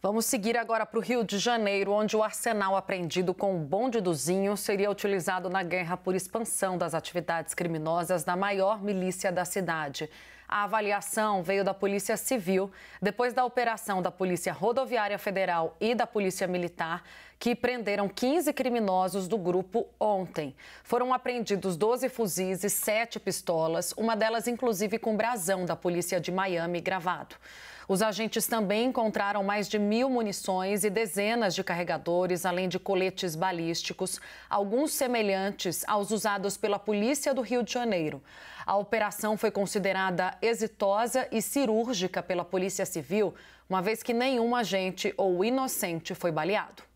Vamos seguir agora para o Rio de Janeiro, onde o arsenal apreendido com o bonde do Zinho seria utilizado na guerra por expansão das atividades criminosas da maior milícia da cidade. A avaliação veio da Polícia Civil, depois da operação da Polícia Rodoviária Federal e da Polícia Militar, que prenderam 15 criminosos do grupo ontem. Foram apreendidos 12 fuzis e 7 pistolas, uma delas inclusive com brasão da polícia de Miami gravado. Os agentes também encontraram mais de mil munições e dezenas de carregadores, além de coletes balísticos, alguns semelhantes aos usados pela Polícia do Rio de Janeiro. A operação foi considerada exitosa e cirúrgica pela Polícia Civil, uma vez que nenhum agente ou inocente foi baleado.